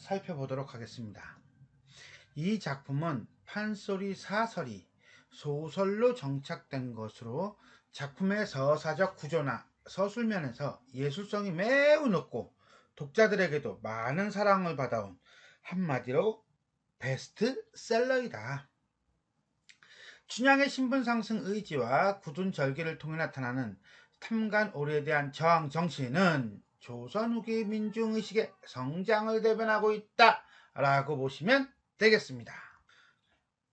살펴보도록 하겠습니다. 이 작품은 판소리 사설이 소설로 정착된 것으로 작품의 서사적 구조나 서술면에서 예술성이 매우 높고 독자들에게도 많은 사랑을 받아온 한마디로 베스트셀러이다. 춘향의 신분 상승 의지와 굳은 절개를 통해 나타나는 탐관 오류에 대한 저항 정신은 조선 후기 민중 의식의 성장을 대변하고 있다라고 보시면 되겠습니다.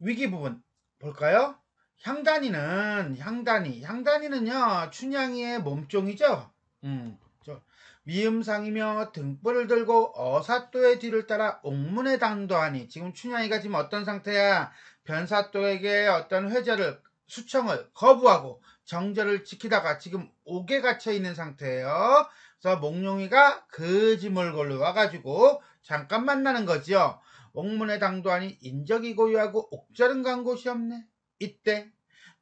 위기 부분 볼까요? 향단이는 향단이 향단이는요 춘향이의 몸종이죠. 음, 저 미음상이며 등불을 들고 어사또의 뒤를 따라 옥문에 당도하니 지금 춘향이가 지금 어떤 상태야? 변사또에게 어떤 회절을 수청을 거부하고 정절을 지키다가 지금 옥에 갇혀 있는 상태예요. 그래서 몽룡이가 그지몰골로 와가지고 잠깐 만나는 거지요. 옥문에 당도하니 인적이 고유하고 옥절은 간 곳이 없네. 이때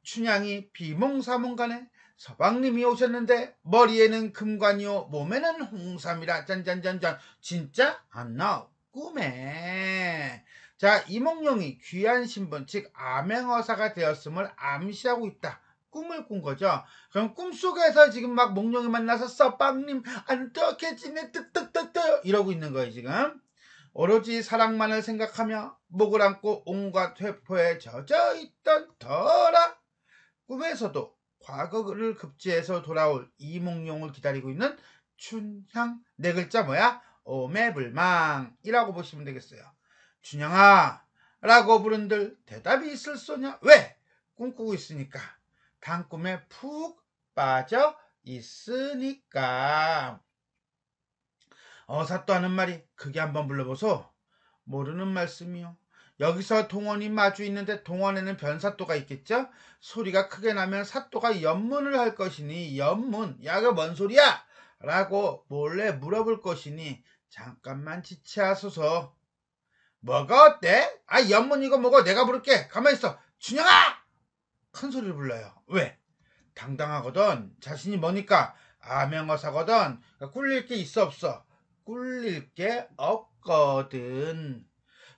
춘향이 비몽사몽간에 서방님이 오셨는데 머리에는 금관이요 몸에는 홍삼이라 짠짠짠짠 진짜 안나 아, 꿈에 자, 이몽룡이 귀한 신분, 즉 암행어사가 되었음을 암시하고 있다. 꿈을 꾼 거죠. 그럼 꿈속에서 지금 막 몽룡이 만나서 서빵님 안떻게 지내 뜨뜨뜨뜨 이러고 있는 거예요 지금. 오로지 사랑만을 생각하며 목을 안고 온갖 퇴포에 젖어 있던 더라 꿈에서도 과거를 급제해서 돌아올 이몽룡을 기다리고 있는 춘향 네 글자 뭐야 오매불망이라고 보시면 되겠어요. 준영아 라고 부른들 대답이 있을 소냐? 왜? 꿈꾸고 있으니까. 당꿈에푹 빠져 있으니까. 어사또 하는 말이 그게 한번 불러보소. 모르는 말씀이요. 여기서 동원이 마주 있는데 동원에는 변사또가 있겠죠? 소리가 크게 나면 사또가 연문을 할 것이니 연문 야가 뭔 소리야? 라고 몰래 물어볼 것이니 잠깐만 지체하소서 뭐가 어때? 아, 연문 이거 먹어. 내가 부를게. 가만 있어. 준영아! 큰 소리를 불러요. 왜? 당당하거든. 자신이 뭐니까. 아명어사거든. 그러니까 꿀릴 게 있어 없어. 꿀릴 게 없거든.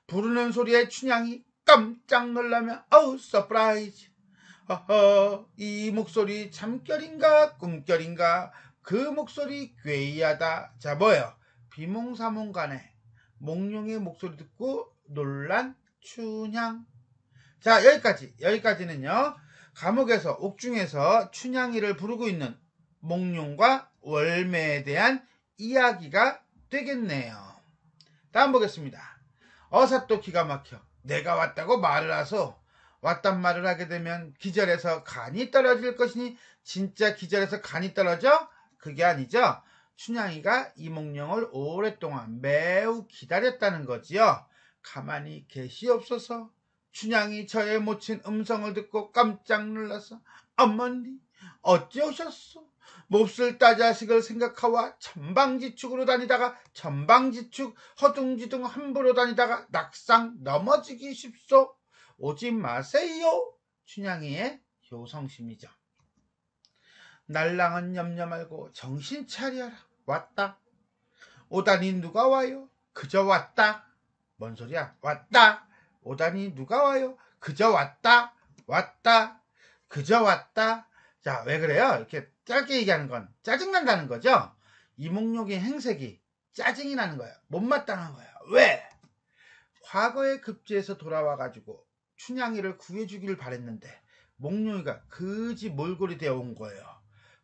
부르는 소리에 춘향이 깜짝 놀라며 어우 서프라이즈. 어허이 목소리 잠결인가 꿈결인가 그 목소리 괴이하다. 자 뭐요? 비몽사몽간에 몽룡의 목소리 듣고 놀란 춘향 자 여기까지 여기까지는요 감옥에서 옥중에서 춘향이를 부르고 있는 몽룡과 월매에 대한 이야기가 되겠네요 다음 보겠습니다 어사 또 기가 막혀 내가 왔다고 말을 하소 왔단 말을 하게 되면 기절해서 간이 떨어질 것이니 진짜 기절해서 간이 떨어져? 그게 아니죠 춘향이가 이몽룡을 오랫동안 매우 기다렸다는 거지요. 가만히 계시옵소서. 춘향이 저의 모친 음성을 듣고 깜짝 놀라서 어머니 어찌 오셨소? 몹쓸 따자식을 생각하와 전방지축으로 다니다가 전방지축 허둥지둥 함부로 다니다가 낙상 넘어지기 쉽소. 오지 마세요. 춘향이의 효성심이죠. 날랑은 염려 말고 정신 차려라. 왔다. 오다니 누가 와요? 그저 왔다. 뭔 소리야? 왔다. 오다니 누가 와요? 그저 왔다. 왔다. 그저 왔다. 자, 왜 그래요? 이렇게 짧게 얘기하는 건 짜증난다는 거죠? 이목룡의 행색이 짜증이 나는 거야. 못마땅한 거야. 왜? 과거의 급제에서 돌아와가지고 춘향이를 구해주기를 바랬는데 목룡이가 그지 몰골이 되어 온 거예요.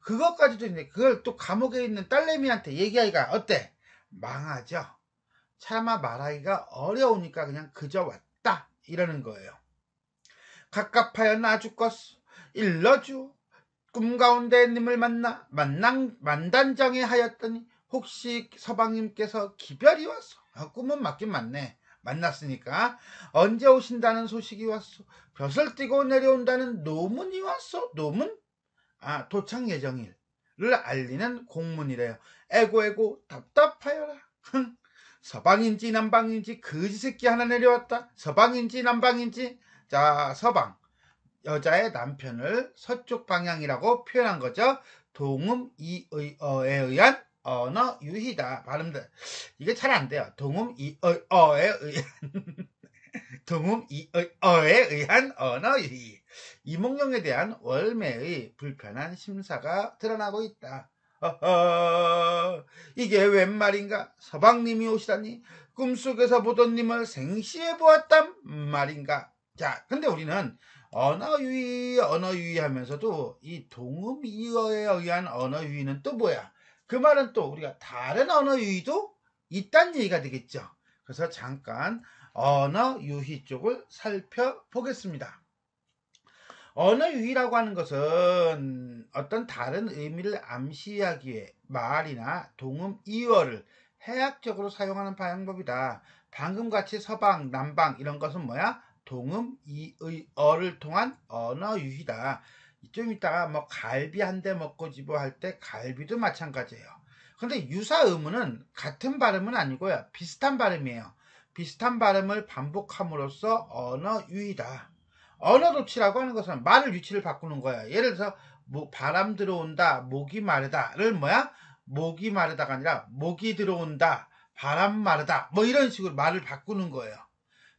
그것까지도 있는데 그걸 또 감옥에 있는 딸내미한테 얘기하기가 어때? 망하죠. 차마 말하기가 어려우니까 그냥 그저 왔다 이러는 거예요. 갑갑하여 나주겠어 일러주. 꿈 가운데 님을 만나 만난 만단장에 하였더니 혹시 서방님께서 기별이 왔어. 아, 꿈은 맞긴 맞네. 만났으니까 언제 오신다는 소식이 왔어. 벼슬 뛰고 내려온다는 노문이 왔어. 노문? 아, 도착 예정일을 알리는 공문이래요. 에고에고 답답하여라. 흥. 서방인지 남방인지 거지 새끼 하나 내려왔다. 서방인지 남방인지 자 서방 여자의 남편을 서쪽 방향이라고 표현한 거죠. 동음 이의어에 의한 언어 유희다 발음들 이게 잘 안 돼요. 동음 이의어에 의한 동음 이의어에 의한 언어 유희 이몽룡에 대한 월매의 불편한 심사가 드러나고 있다. 어허, 이게 웬 말인가? 서방님이 오시다니 꿈속에서 보던 님을 생시해 보았단 말인가? 자, 근데 우리는 언어유의, 언어유의 하면서도 이 동음이어에 의한 언어유의는 또 뭐야? 그 말은 또 우리가 다른 언어유의도 있단 얘기가 되겠죠. 그래서 잠깐 언어유희 쪽을 살펴보겠습니다. 언어유희라고 하는 것은 어떤 다른 의미를 암시하기에 말이나 동음 이어를 해학적으로 사용하는 방법이다. 방금 같이 서방, 남방 이런 것은 뭐야? 동음 이의어를 통한 언어유희다. 좀 이따가 뭐 갈비 한 대 먹고 집어 할때 갈비도 마찬가지예요. 근데 유사 의문은 같은 발음은 아니고요. 비슷한 발음이에요. 비슷한 발음을 반복함으로써 언어 유희다 언어 조치라고 하는 것은 말을 위치를 바꾸는 거야. 예를 들어서 뭐 바람 들어온다, 목이 마르다를 뭐야? 목이 마르다가 아니라 목이 들어온다, 바람 마르다 뭐 이런 식으로 말을 바꾸는 거예요.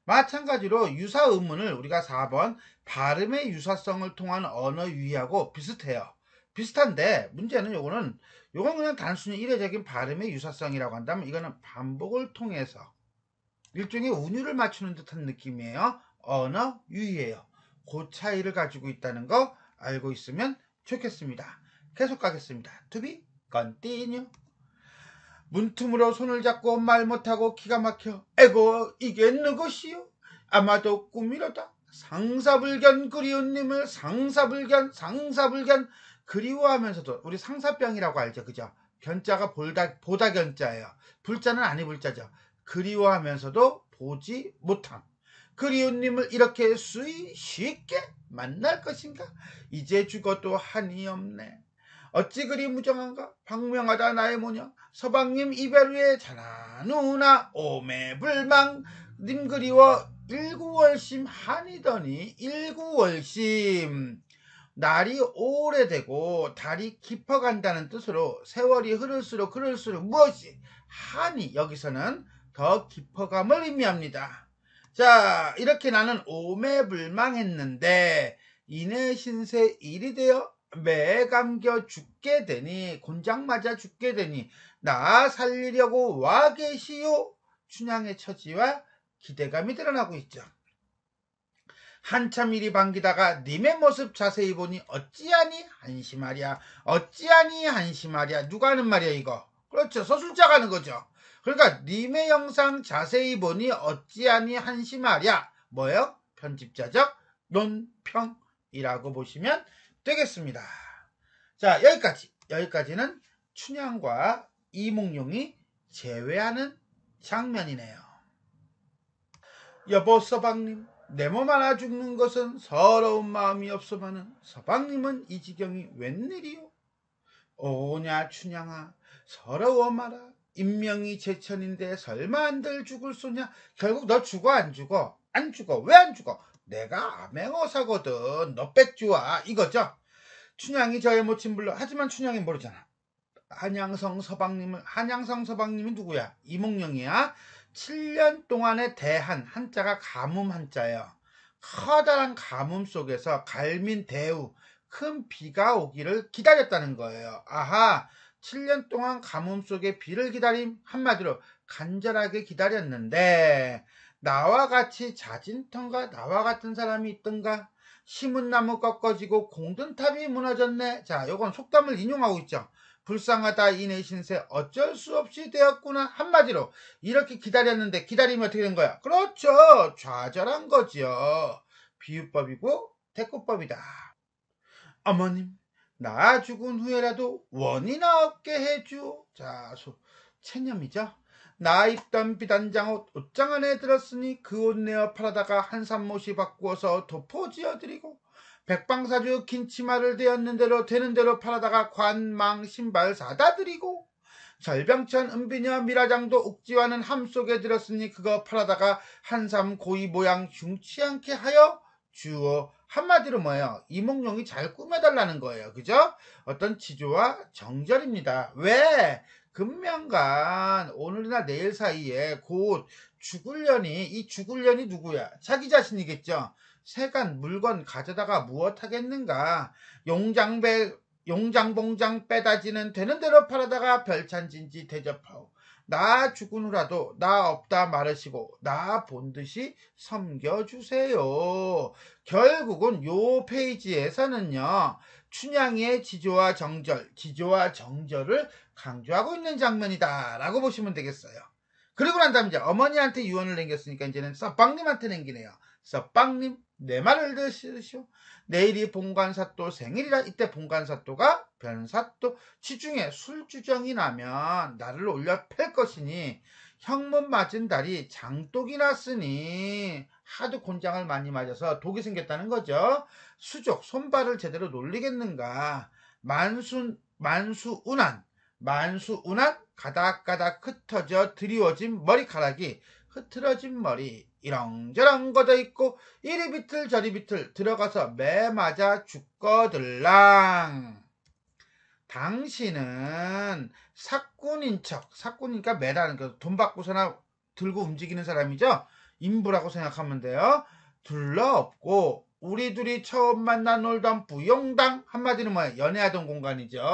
마찬가지로 유사 의문을 우리가 4번 발음의 유사성을 통한 언어 유희하고 비슷해요. 비슷한데 문제는 요거는 요건 그냥 단순히 일회적인 발음의 유사성이라고 한다면 이거는 반복을 통해서 일종의 운율을 맞추는 듯한 느낌이에요. 언어 유희예요. 그 차이를 가지고 있다는 거 알고 있으면 좋겠습니다. 계속 가겠습니다. To be continue. 문틈으로 손을 잡고 말 못하고 기가 막혀. 에고 이게 누것이요? 아마도 꿈이로다. 상사불견 그리운님을 상사불견 상사불견 그리워하면서도 우리 상사병이라고 알죠 그죠? 견자가 볼다, 보다 견자예요. 불자는 아니 불자죠. 그리워하면서도 보지 못함. 그리운님을 이렇게 수이 쉽게 만날 것인가? 이제 죽어도 한이 없네. 어찌 그리 무정한가? 방명하다 나의 모녀 서방님 이별 후에 자나누나 오매불망 님 그리워 일구월심 한이더니 일구월심 날이 오래되고 달이 깊어간다는 뜻으로 세월이 흐를수록 흐를수록 무엇이 한이 여기서는 더 깊어감을 의미합니다. 자, 이렇게 나는 오매불망했는데 이내 신세 일이 되어 매감겨 죽게 되니 곤장 맞아 죽게 되니 나 살리려고 와 계시오 춘향의 처지와 기대감이 드러나고 있죠. 한참 이리 반기다가 님의 모습 자세히 보니 어찌하니 한심하랴 어찌하니 한심하랴 누가 하는 말이야 이거 그렇죠 서술자가 하는 거죠 그러니까 님의 영상 자세히 보니 어찌하니 한심하랴. 뭐요? 편집자적 논평이라고 보시면 되겠습니다. 자 여기까지 여기까지는 춘향과 이몽룡이 제외하는 장면이네요. 여보 서방님 내 몸 하나 죽는 것은 서러운 마음이 없어만은 서방님은 이 지경이 웬일이오 오냐 춘향아 서러워 마라 인명이 제천인데 설마 안들 죽을 소냐? 결국 너 죽어 안 죽어? 안 죽어. 왜 안 죽어? 내가 암행어사거든. 너뺏지와 이거죠. 춘향이 저의 모친 불러. 하지만 춘향이 모르잖아. 한양성 서방님은 한양성 서방님이 누구야? 이몽룡이야. 7년 동안의 대한 한자가 가뭄 한자예요. 커다란 가뭄 속에서 갈민 대우 큰 비가 오기를 기다렸다는 거예요. 아하. 7년 동안 가뭄 속에 비를 기다림 한마디로 간절하게 기다렸는데 나와 같이 자진턴가 나와 같은 사람이 있던가 심은 나무 꺾어지고 공든탑이 무너졌네 자 요건 속담을 인용하고 있죠 불쌍하다 이내 신세 어쩔 수 없이 되었구나 한마디로 이렇게 기다렸는데 기다림이 어떻게 된 거야 그렇죠 좌절한 거지요 비유법이고 대꾸법이다 어머님 나 죽은 후에라도 원이나 없게 해주오. 자, 소, 체념이죠. 나 입던 비단장옷 옷장 안에 들었으니 그 옷 내어 팔아다가 한산못이 바꾸어서 도포지어드리고 백방사주 긴치마를 되었는 대로 되는 대로 팔아다가 관망 신발 사다 드리고 절병천 은비녀 미라장도 옥지와는 함 속에 들었으니 그거 팔아다가 한삼 고이 모양 흉치 않게 하여 주어 한마디로 뭐예요? 이몽룡이 잘 꾸며달라는 거예요. 그죠? 어떤 지조와 정절입니다. 왜? 금명간 오늘이나 내일 사이에 곧 죽을년이 이 죽을년이 누구야? 자기 자신이겠죠. 세간 물건 가져다가 무엇 하겠는가? 용장배 용장봉장 빼다지는 되는 대로 팔아다가 별찬진지 대접하고 나 죽으느라도 나 없다 말하시고 나 본 듯이 섬겨주세요. 결국은 요 페이지에서는요. 춘향의 지조와 정절, 지조와 정절을 강조하고 있는 장면이다 라고 보시면 되겠어요. 그리고 난다음 이제 어머니한테 유언을 남겼으니까 이제는 서빵님한테 남기네요. 서빵님 내 말을 들으시오. 내일이 봉관사또 생일이라 이때 봉관사또가 변사또 시중에 술주정이 나면 나를 올려 팰 것이니 형문 맞은 달이 장독이 났으니 하도 곤장을 많이 맞아서 독이 생겼다는 거죠. 수족 손발을 제대로 놀리겠는가. 만순 만수운한 만수운한 가닥가닥 흩어져 드리워진 머리카락이 흐트러진 머리 이렁저렁 걷어 있고 이리 비틀 저리 비틀 들어가서 매 맞아 죽거들랑 당신은 사꾼인 척 사꾼이니까 매라는 거돈 그 받고서나 들고 움직이는 사람이죠 인부라고 생각하면 돼요 둘러없고 우리 둘이 처음 만나 놀던 부용당 한마디로 뭐야 연애하던 공간이죠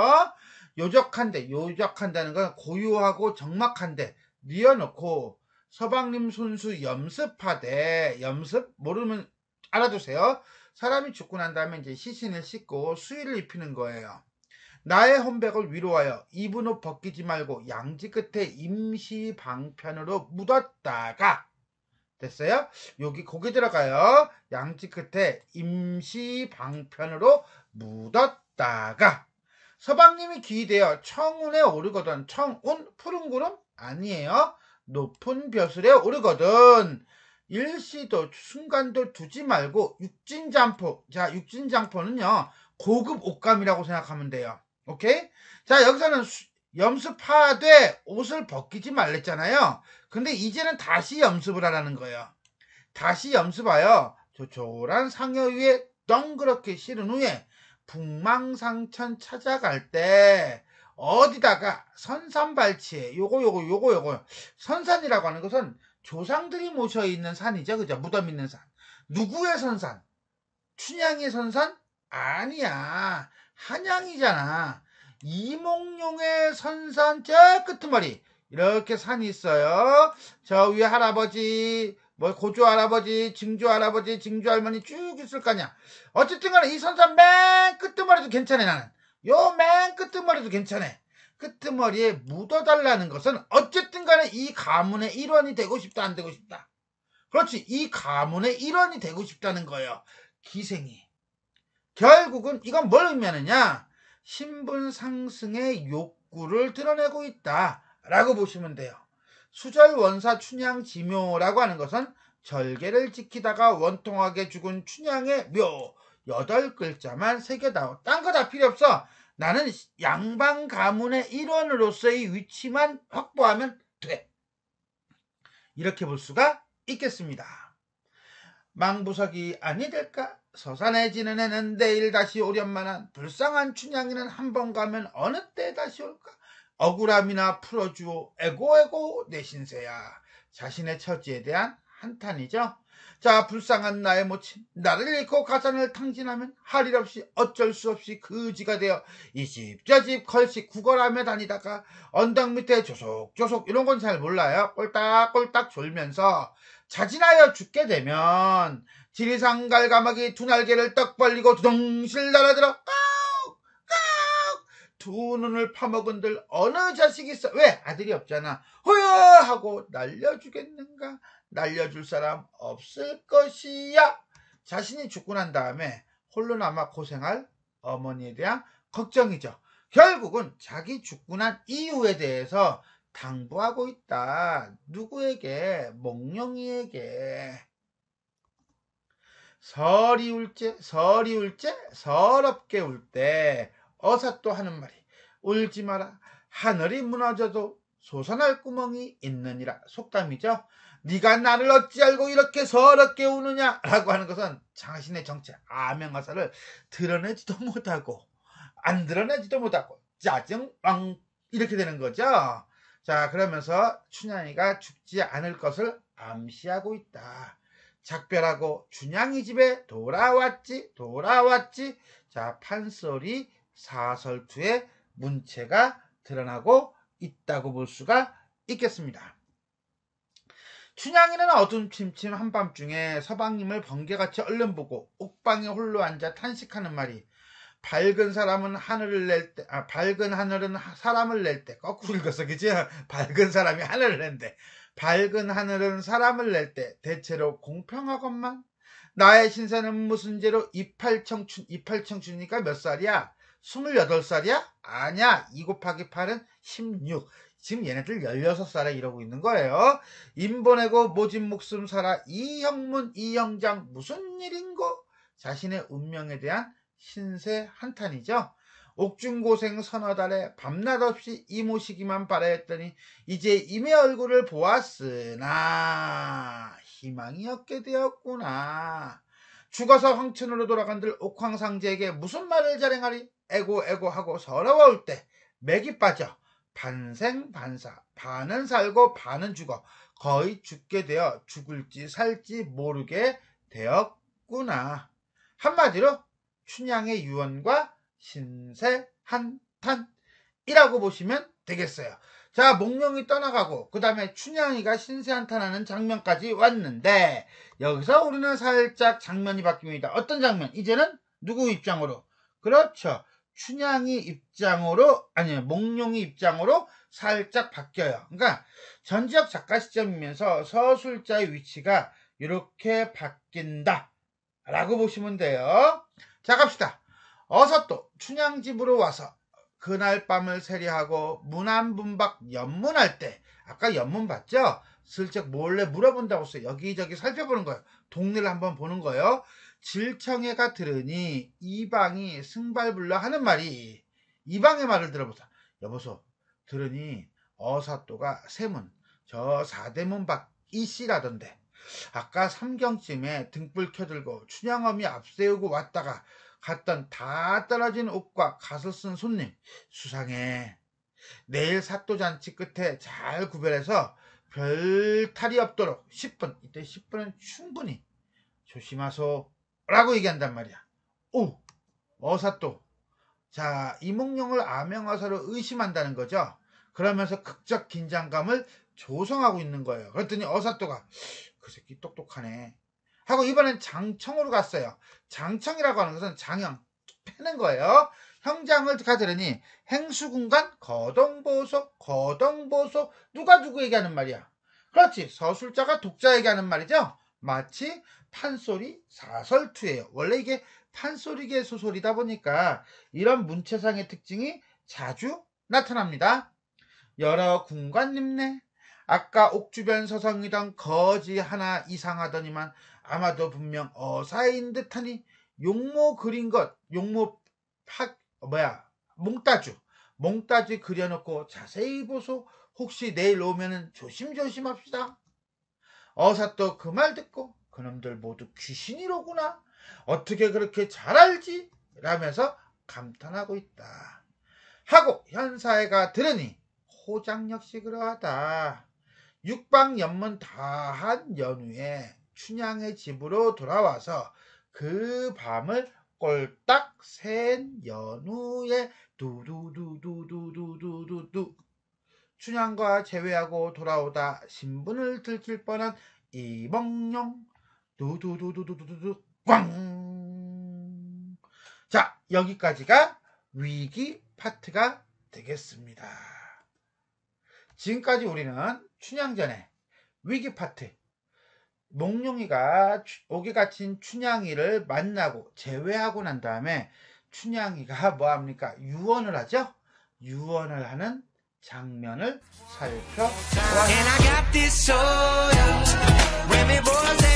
요적한데 요적한다는 건고유하고 적막한데 뉘어놓고 서방님 손수 염습하되 염습 모르면 알아두세요. 사람이 죽고 난 다음에 이제 시신을 씻고 수의를 입히는 거예요. 나의 혼백을 위로하여 입은 옷 벗기지 말고 양지 끝에 임시 방편으로 묻었다가 됐어요? 여기 고개 들어가요. 양지 끝에 임시 방편으로 묻었다가 서방님이 귀이되어 청운에 오르거든 청운 푸른 구름 아니에요. 높은 벼슬에 오르거든. 일시도 순간도 두지 말고 육진장포 자 육진장포는요 고급 옷감이라고 생각하면 돼요 오케이 자 여기서는 염습하되 옷을 벗기지 말랬잖아요 근데 이제는 다시 염습을 하라는 거예요 다시 염습하여 조촐한 상여 위에 덩그렇게 실은 후에 북망상천 찾아갈 때 어디다가 선산발치에 요거 요거 요거 요거 선산이라고 하는 것은 조상들이 모셔 있는 산이죠. 그죠? 무덤 있는 산. 누구의 선산? 춘향의 선산? 아니야. 한양이잖아. 이몽룡의 선산 저 끝머리 이렇게 산이 있어요. 저 위에 할아버지 뭐 고조 할아버지, 증조 할아버지, 증조 할머니 쭉 있을 거냐. 어쨌든 간에 이 선산 맨 끝머리도 괜찮아 나는. 요맨 끄트머리도 괜찮아. 끄트머리에 묻어달라는 것은 어쨌든 간에 이 가문의 일원이 되고 싶다 안 되고 싶다. 그렇지 이 가문의 일원이 되고 싶다는 거예요. 기생이. 결국은 이건 뭘 의미하느냐? 신분 상승의 욕구를 드러내고 있다라고 보시면 돼요. 수절 원사 춘향 지묘라고 하는 것은 절개를 지키다가 원통하게 죽은 춘향의 묘 여덟 글자만 새겨다오. 딴 거 다 필요 없어. 나는 양반 가문의 일원으로서의 위치만 확보하면 돼. 이렇게 볼 수가 있겠습니다. 망부석이 아니 될까? 서산에지는애는 내일 다시 오련만한 불쌍한 춘향이는 한 번 가면 어느 때 다시 올까? 억울함이나 풀어주오 에고에고 내 신세야. 자신의 처지에 대한 한탄이죠. 자 불쌍한 나의 모친 나를 잃고 가산을 탕진하면 할 일 없이 어쩔 수 없이 그지가 되어 이 집 저집 컬식 구걸하며 다니다가 언덕 밑에 조속조속 이런 건 잘 몰라요 꼴딱꼴딱 졸면서 자진하여 죽게 되면 지리산 갈가마기 두 날개를 떡 벌리고 두둥실 날아들어 까두 눈을 파먹은들 어느 자식이 있어 왜 아들이 없잖아 호여 하고 날려주겠는가 날려줄 사람 없을 것이야. 자신이 죽고 난 다음에 홀로 남아 고생할 어머니에 대한 걱정이죠. 결국은 자기 죽고 난 이유에 대해서 당부하고 있다. 누구에게? 몽룡이에게. 설이 울제, 설이 울제, 서럽게 울 때 어사 또 하는 말이 울지 마라. 하늘이 무너져도 솟아날 구멍이 있느니라. 속담이죠. 네가 나를 어찌 알고 이렇게 서럽게 우느냐라고 하는 것은 자신의 정체 아명화사를 드러내지도 못하고 안 드러내지도 못하고 짜증 왕 이렇게 되는 거죠. 자 그러면서 춘향이가 죽지 않을 것을 암시하고 있다. 작별하고 춘향이 집에 돌아왔지 돌아왔지 자 판소리 사설투의 문체가 드러나고 있다고 볼 수가 있겠습니다. 춘향이는 어둠침침 한밤중에 서방님을 번개같이 얼른 보고 옥방에 홀로 앉아 탄식하는 말이 밝은 사람은 하늘을 낼 때, 아, 밝은 하늘은 사람을 낼 때, 거꾸로 읽었어, 그지? 밝은 사람이 하늘을 낸대. 밝은 하늘은 사람을 낼 때, 대체로 공평하건만. 나의 신세는 무슨 죄로 이팔청춘, 이팔청춘이니까 몇 살이야? 스물여덟 살이야 아니야. 이 곱하기 팔은 십육. 지금 얘네들 16살에 이러고 있는 거예요. 임보내고모진 목숨 살아 이형문 이영장 무슨 일인고? 자신의 운명에 대한 신세 한탄이죠. 옥중고생 서너 달에 밤낮 없이 이모시기만 바라했더니 이제 임의 얼굴을 보았으나 희망이 없게 되었구나. 죽어서 황천으로 돌아간들 옥황상제에게 무슨 말을 자랑하리에고에고하고 서러워올 때 맥이 빠져 반생반사 반은 살고 반은 죽어 거의 죽게 되어 죽을지 살지 모르게 되었구나 한마디로 춘향의 유언과 신세 한탄이라고 보시면 되겠어요 자 목룡이 떠나가고 그 다음에 춘향이가 신세한탄하는 장면까지 왔는데 여기서 우리는 살짝 장면이 바뀝니다 어떤 장면 이제는 누구 입장으로 그렇죠 춘향이 입장으로 아니 몽룡이 입장으로 살짝 바뀌어요. 그러니까 전지적 작가 시점이면서 서술자의 위치가 이렇게 바뀐다라고 보시면 돼요. 자 갑시다. 어서 또 춘향 집으로 와서 그날 밤을 세리하고 문안분박 연문할 때 아까 연문 봤죠? 슬쩍 몰래 물어본다고 써요. 여기저기 살펴보는 거예요. 동네를 한번 보는 거예요. 질청해가 들으니 이방이 승발불라 하는 말이 이방의 말을 들어보자. 여보소 들으니 어사또가 세문 저 사대문 밖이씨라던데 아까 삼경쯤에 등불 켜들고 춘향엄이 앞세우고 왔다가 갔던 다 떨어진 옷과 갓을 쓴 손님 수상해 내일 사또잔치 끝에 잘 구별해서 별 탈이 없도록 10분 이때 10분은 충분히 조심하소 라고 얘기한단 말이야. 오! 어사또. 자, 이몽룡을 암행어사로 의심한다는 거죠. 그러면서 극적 긴장감을 조성하고 있는 거예요. 그랬더니 어사또가 그 새끼 똑똑하네. 하고 이번엔 장청으로 갔어요. 장청이라고 하는 것은 장형, 패는 거예요. 형장을 가들으니 행수군간 거동보소 거동보소 누가 누구 얘기하는 말이야. 그렇지 서술자가 독자 얘기하는 말이죠. 마치 판소리 사설투예요. 원래 이게 판소리계 소설이다 보니까 이런 문체상의 특징이 자주 나타납니다. 여러 군관님네 아까 옥주변 서성이던 거지 하나 이상하더니만 아마도 분명 어사인 듯하니 용모 그린 것 용모 팍 어, 뭐야 몽따주 몽따주 그려놓고 자세히 보소 혹시 내일 오면 조심조심 합시다. 어사 또 그 말 듣고 그놈들 모두 귀신이로구나. 어떻게 그렇게 잘 알지? 라면서 감탄하고 있다. 하고 현사회가 들으니 호장 역시 그러하다. 육방 연문 다 한 연후에 춘향의 집으로 돌아와서 그 밤을 꼴딱 센 연후에 두두두두두두두두 춘향과 재회하고 돌아오다 신분을 들킬 뻔한 이봉룡 두두두두두두두 꽝. 자, 여기까지가 위기 파트가 되겠습니다. 지금까지 우리는 춘향전의 위기 파트 목룡이가 오에 갇힌 춘향이를 만나고 제외하고 난 다음에 춘향이가 뭐합니까? 유언을 하죠? 유언을 하는 장면을 살펴보았습니다.